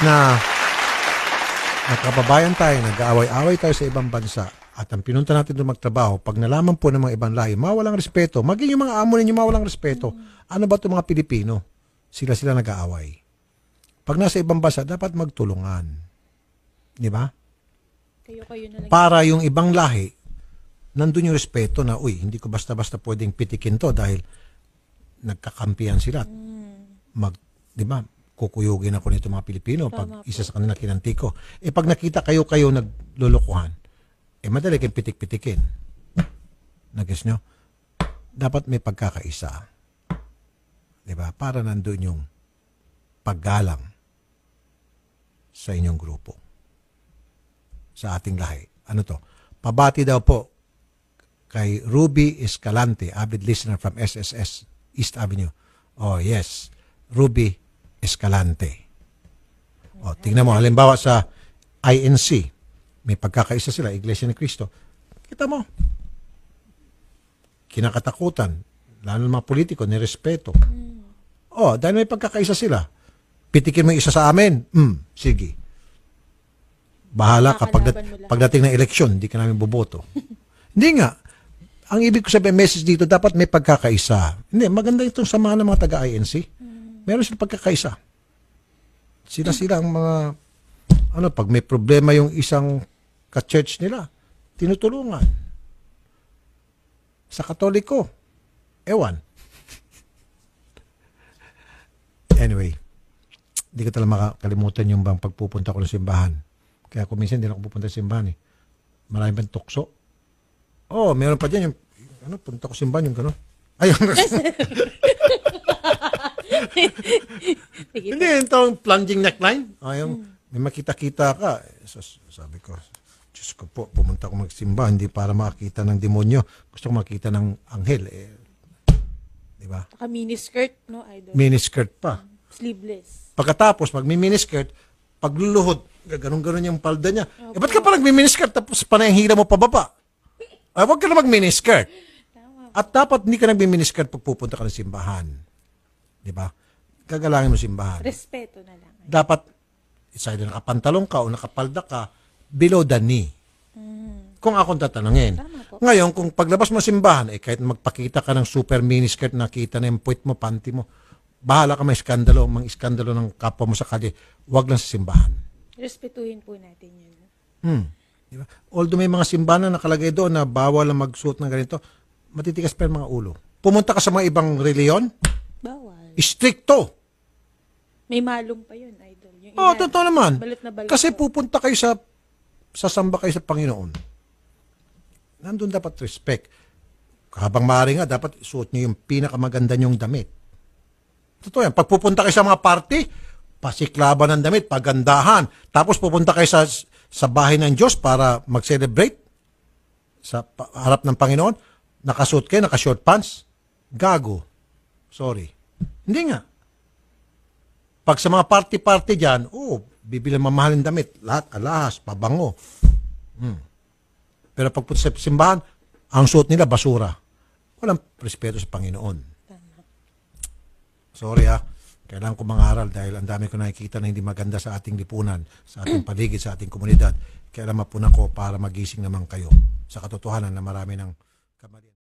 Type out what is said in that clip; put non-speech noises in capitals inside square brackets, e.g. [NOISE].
na nagkababayan tayo, nag-aaway-away tayo sa ibang bansa, at ang pinunta natin doon magtrabaho, pag nalaman po ng mga ibang lahi, mawalang respeto, maging yung mga amo ninyo mawalang respeto, ano ba itong mga Pilipino? Sila-sila nag-aaway. Pag nasa ibang bansa, dapat magtulungan. Di ba? Kayo, kayo na lang. Para yung ibang lahi, nandun yung respeto na, uy, hindi ko basta-basta pwedeng pitikin to dahil nagkakampihan sila. Mm. Mag, di ba? kukuyugin ako nito mga Pilipino pag po. isa sa kanila kinanti ko. Eh pag nakita kayo kayo naglulukuhan, eh madali kayong pitik-pitikin. nag nyo? Dapat may pagkakaisa. Di ba? Para nandoon yung paggalang sa inyong grupo. Sa ating lahi. Ano to? Pabati daw po kay Ruby Escalante, avid listener from SSS East Avenue. Oh, yes. Ruby Escalante. O, tingnan mo, halimbawa sa INC, may pagkakaisa sila, Iglesia ni Cristo. Kita mo, kinakatakutan, lalo ng mga politiko, nirespeto. O, dahil may pagkakaisa sila, pitikin mo isa sa amin, mm, sige. Bahala kapag dat- pagdating ng eleksyon, hindi ka namin boboto. [LAUGHS] hindi nga. Ang ibig ko sabihin, message dito, dapat may pagkakaisa. Hindi, maganda itong sama ng mga taga-INC. Meron silang pagkakaisa. Sila-sila ang mga, ano, pag may problema yung isang ka-church nila, tinutulungan. Sa katoliko, ewan. Anyway, hindi ko talaga makakalimutan yung bang pagpupunta ko ng simbahan. Kaya kung minsan hindi na ako pupunta sa simbahan eh. Maraming bang tukso? Oo, oh, meron pa dyan yung, ano, punta ko simbahan yung gano'n. Ayun. [LAUGHS] [LAUGHS] Hindi, itong plunging neckline. Oh, yung, may makita-kita ka. Eh, so, sabi ko, Diyos ko po, pumunta ko magsimba, hindi para makakita ng demonyo. Gusto ko makita ng anghel. Eh, di ba? Saka miniskirt, no? Idol. Miniskirt pa. Mm, sleeveless. Pagkatapos, pag may miniskirt, pagluluhod, ganun-ganun yung palda niya. Okay. Eh, ba't ka pa nagmi-miniskirt tapos panayang mo pababa? Ay, eh, huwag ka na mag-miniskirt. At dapat hindi ka nagmi-miniskirt pag pupunta ka ng simbahan. Di ba? Gagalangin mo simbahan. Respeto na lang. Dapat, isa na nakapantalong ka o nakapalda ka, below the knee. Mm. Kung akong tatanungin. Ngayon, kung paglabas mo simbahan, eh kahit magpakita ka ng super miniskirt, nakita na yung puwit mo, panty mo, bahala ka may iskandalo, mang iskandalo ng kapwa mo sa kalye, wag lang sa simbahan. Respetuhin po natin yun. Hmm. Diba? Although may mga simbahan na nakalagay doon na bawal na magsuot ng ganito, matitigas pa yung mga ulo. Pumunta ka sa mga ibang reliyon, Stricto. May malum pa yun, idol. Yung oh, ah, ilan, totoo naman. Balit na balit Kasi po. pupunta kayo sa, sasamba kayo sa Panginoon. Nandun dapat respect. Habang maaari nga, dapat suot nyo yung pinakamaganda nyong damit. Totoo yan. Pagpupunta kayo sa mga party, pasiklaban ng damit, pagandahan. Tapos pupunta kayo sa, sa bahay ng Diyos para mag-celebrate sa harap ng Panginoon. Nakasuot kayo, nakashort pants. Gago. Sorry. Hindi nga. Pag sa mga party-party dyan, oh, bibili mamahalin damit. Lahat, alahas, pabango. Hmm. Pero pag sa simbahan, ang suot nila basura. Walang respeto sa Panginoon. Sorry ha. Ah. Kailangan ko mangaral dahil ang dami ko nakikita na hindi maganda sa ating lipunan, sa ating paligid, sa ating komunidad. Kailangan mapunan ko para magising naman kayo sa katotohanan na marami ng kamalian.